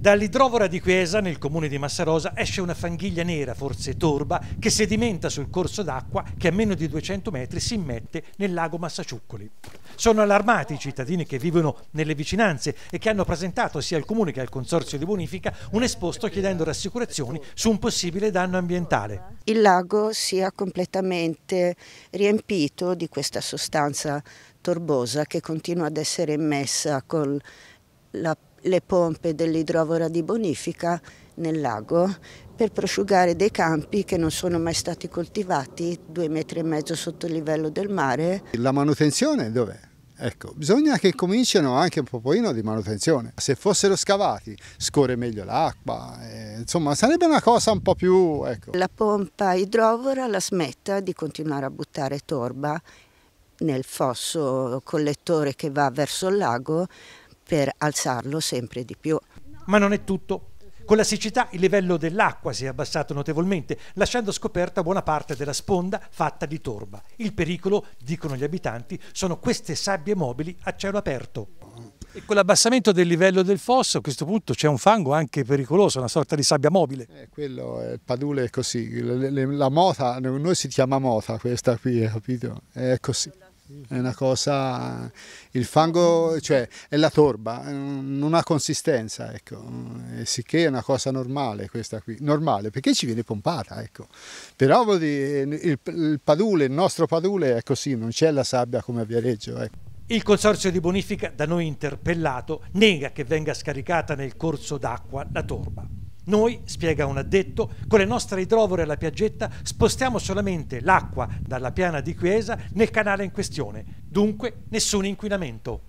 Dall'idrovora di Chiesa, nel comune di Massarosa, esce una fanghiglia nera, forse torba, che sedimenta sul corso d'acqua che a meno di 200 metri si immette nel lago Massaciuccoli. Sono allarmati i cittadini che vivono nelle vicinanze e che hanno presentato sia al comune che al consorzio di bonifica un esposto chiedendo rassicurazioni su un possibile danno ambientale. Il lago sia completamente riempito di questa sostanza torbosa che continua ad essere immessa col la, le pompe dell'idrovora di bonifica nel lago per prosciugare dei campi che non sono mai stati coltivati due metri e mezzo sotto il livello del mare. La manutenzione dov'è? Ecco, bisogna che cominciano anche un po' di manutenzione. Se fossero scavati scorre meglio l'acqua, eh, insomma sarebbe una cosa un po' più... Ecco. La pompa idrovora la smetta di continuare a buttare torba nel fosso collettore che va verso il lago per alzarlo sempre di più. Ma non è tutto. Con la siccità il livello dell'acqua si è abbassato notevolmente, lasciando scoperta buona parte della sponda fatta di torba. Il pericolo, dicono gli abitanti, sono queste sabbie mobili a cielo aperto. E con l'abbassamento del livello del fosso a questo punto c'è un fango anche pericoloso, una sorta di sabbia mobile. Eh, quello, eh, il padule è così, la mota, noi si chiama mota questa qui, capito? È così. È una cosa, il fango, cioè è la torba, non ha consistenza, ecco, e sicché è una cosa normale questa qui, normale perché ci viene pompata, ecco. Però vuol dire, il, il padule, il nostro padule è così, non c'è la sabbia come a Viareggio, ecco. Il consorzio di bonifica da noi interpellato nega che venga scaricata nel corso d'acqua la torba. Noi, spiega un addetto, con le nostre idrovore alla piaggetta spostiamo solamente l'acqua dalla piana di Chiesa nel canale in questione, dunque nessun inquinamento.